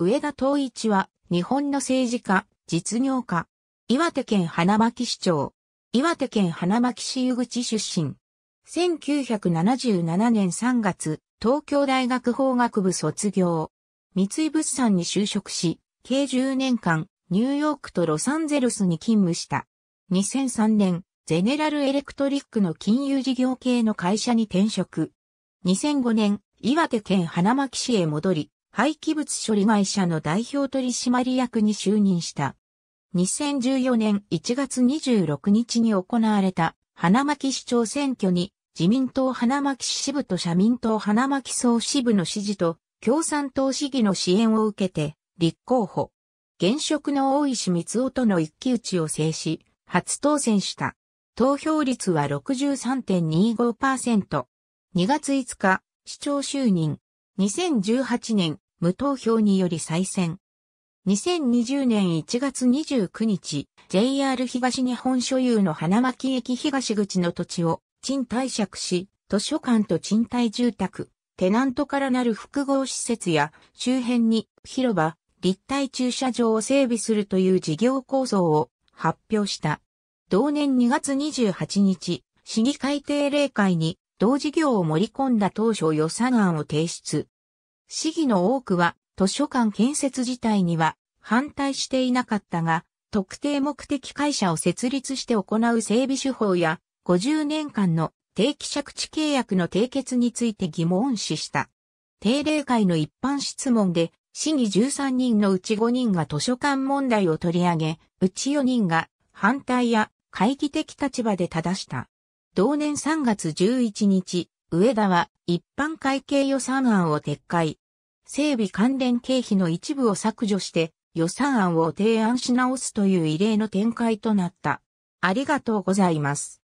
上田東一は、日本の政治家、実業家。岩手県花巻市長。岩手県花巻市湯口出身。1977年3月、東京大学法学部卒業。三井物産に就職し、計10年間、ニューヨークとロサンゼルスに勤務した。2003年、ゼネラルエレクトリックの金融事業系の会社に転職。2005年、岩手県花巻市へ戻り、廃棄物処理会社の代表取締役に就任した。2014年1月26日に行われた花巻市長選挙に自民党花巻市支部と社民党花巻総支部の支持と共産党市議の支援を受けて立候補。現職の大石光夫との一騎打ちを制し、初当選した。投票率は63.25%。2月5日、市長就任。2018年無投票により再選。2020年1月29日、JR 東日本所有の花巻駅東口の土地を賃貸借し、図書館と賃貸住宅、テナントからなる複合施設や周辺に広場、立体駐車場を整備するという事業構想を発表した。同年2月28日、市議会定例会に同事業を盛り込んだ当初予算案を提出。市議の多くは図書館建設自体には反対していなかったが、特定目的会社を設立して行う整備手法や50年間の定期借地契約の締結について疑問視した。定例会の一般質問で、市議13人のうち5人が図書館問題を取り上げ、うち4人が反対や懐疑的立場で正した。同年3月11日、上田は一般会計予算案を撤回。整備関連経費の一部を削除して予算案を提案し直すという異例の展開となった。ありがとうございます。